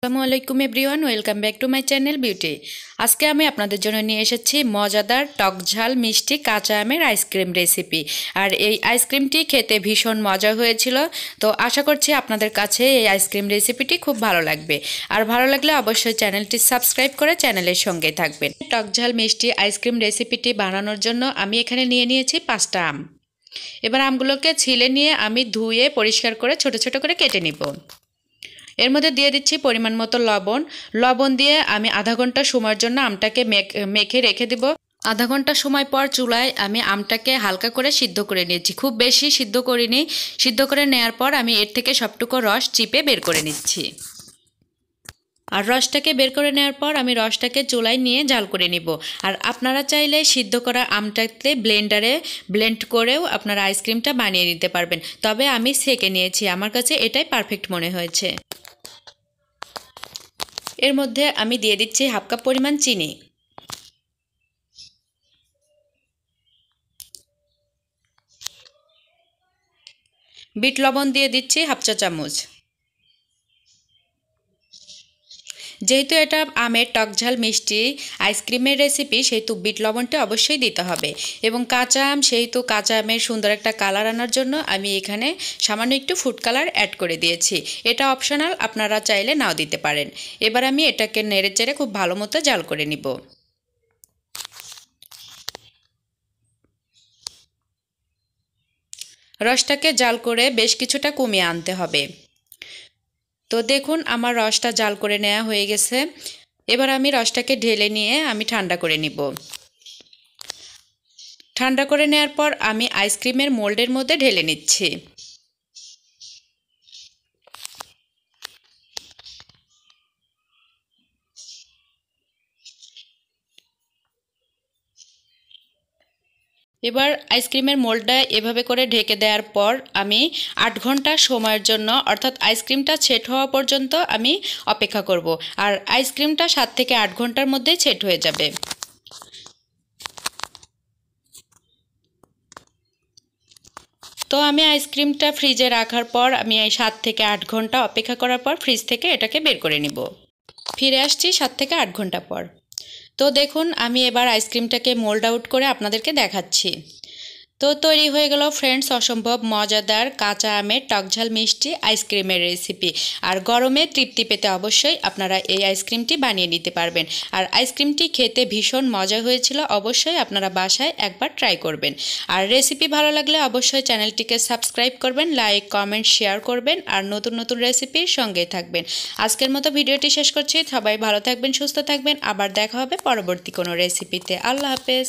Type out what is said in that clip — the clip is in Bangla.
আসসালামু আলাইকুম everyone welcome back to my channel beauty আজকে আমি আপনাদের জন্য নিয়ে এসেছি মজাদার টক ঝাল মিষ্টি কাঁচা আমের আইসক্রিম রেসিপি আর এই আইসক্রিমটি খেতে ভীষণ মজা হয়েছিল তো আশা করছি আপনাদের কাছে এই আইসক্রিম রেসিপিটি খুব ভালো লাগবে আর ভালো লাগলে অবশ্যই চ্যানেলটি সাবস্ক্রাইব করে চ্যানেলের সঙ্গে থাকবেন টক ঝাল মিষ্টি আইসক্রিম রেসিপিটি বানানোর জন্য আমি এখানে নিয়ে নিয়েছি পাঁচটা আম এবার আমগুলোকে ছিলে নিয়ে আমি ধুয়ে পরিষ্কার করে ছোট ছোট করে কেটে নিব এর মধ্যে দিয়ে দিচ্ছি পরিমাণ মতো লবণ লবণ দিয়ে আমি আধা ঘন্টা সময়ের জন্য আমটাকে মেখে রেখে দিব আধা ঘন্টা সময় পর চুলায় আমি আমটাকে হালকা করে সিদ্ধ করে নিয়েছি খুব বেশি সিদ্ধ করিনি সিদ্ধ করে নেয়ার পর আমি এর থেকে সবটুকু রস চিপে বের করে নিচ্ছি আর রসটাকে বের করে নেওয়ার পর আমি রসটাকে চুলায় নিয়ে জাল করে নিব আর আপনারা চাইলে সিদ্ধ করা আমটাতে ব্লেন্ডারে ব্লেন্ড করেও আপনারা আইসক্রিমটা বানিয়ে নিতে পারবেন তবে আমি সেকে নিয়েছি আমার কাছে এটাই পারফেক্ট মনে হয়েছে এর মধ্যে আমি দিয়ে দিচ্ছি হাফ কাপ পরিমাণ চিনি বিট লবণ দিয়ে দিচ্ছি হাফ চা চামচ যেহেতু এটা আমের টকঝাল মিষ্টি আইসক্রিমের রেসিপি সেহেতু বিট লবণটা অবশ্যই দিতে হবে এবং কাঁচা আম সেহেতু কাঁচা আমের সুন্দর একটা কালার আনার জন্য আমি এখানে সামান্য একটু ফুড কালার অ্যাড করে দিয়েছি এটা অপশনাল আপনারা চাইলে নাও দিতে পারেন এবার আমি এটাকে নেড়ে চেড়ে খুব ভালো মতো জাল করে নিব রসটাকে জাল করে বেশ কিছুটা কমিয়ে আনতে হবে তো দেখুন আমার রসটা জাল করে নেওয়া হয়ে গেছে এবার আমি রসটাকে ঢেলে নিয়ে আমি ঠান্ডা করে নিব ঠান্ডা করে নেওয়ার পর আমি আইসক্রিমের মোল্ডের মধ্যে ঢেলে নিচ্ছি এবার আইসক্রিমের মোল্ডটা এভাবে করে ঢেকে দেওয়ার পর আমি আট ঘন্টা সময়ের জন্য অর্থাৎ আইসক্রিমটা ছেট হওয়া পর্যন্ত আমি অপেক্ষা করব আর আইসক্রিমটা সাত থেকে আট ঘন্টার মধ্যে ছেট হয়ে যাবে তো আমি আইসক্রিমটা ফ্রিজে রাখার পর আমি এই সাত থেকে আট ঘন্টা অপেক্ষা করার পর ফ্রিজ থেকে এটাকে বের করে নিব ফিরে আসছি সাত থেকে আট ঘন্টা পর তো দেখুন আমি এবার আইসক্রিমটাকে মোল্ড আউট করে আপনাদেরকে দেখাচ্ছি তো তৈরি হয়ে গেল ফ্রেন্ডস অসম্ভব মজাদার কাঁচা আমের টকঝাল মিষ্টি আইসক্রিমের রেসিপি আর গরমে তৃপ্তি পেতে অবশ্যই আপনারা এই আইসক্রিমটি বানিয়ে নিতে পারবেন আর আইসক্রিমটি খেতে ভীষণ মজা হয়েছিল অবশ্যই আপনারা বাসায় একবার ট্রাই করবেন আর রেসিপি ভালো লাগলে অবশ্যই চ্যানেলটিকে সাবস্ক্রাইব করবেন লাইক কমেন্ট শেয়ার করবেন আর নতুন নতুন রেসিপির সঙ্গে থাকবেন আজকের মতো ভিডিওটি শেষ করছি সবাই ভালো থাকবেন সুস্থ থাকবেন আবার দেখা হবে পরবর্তী কোনো রেসিপিতে আল্লাহ হাফেজ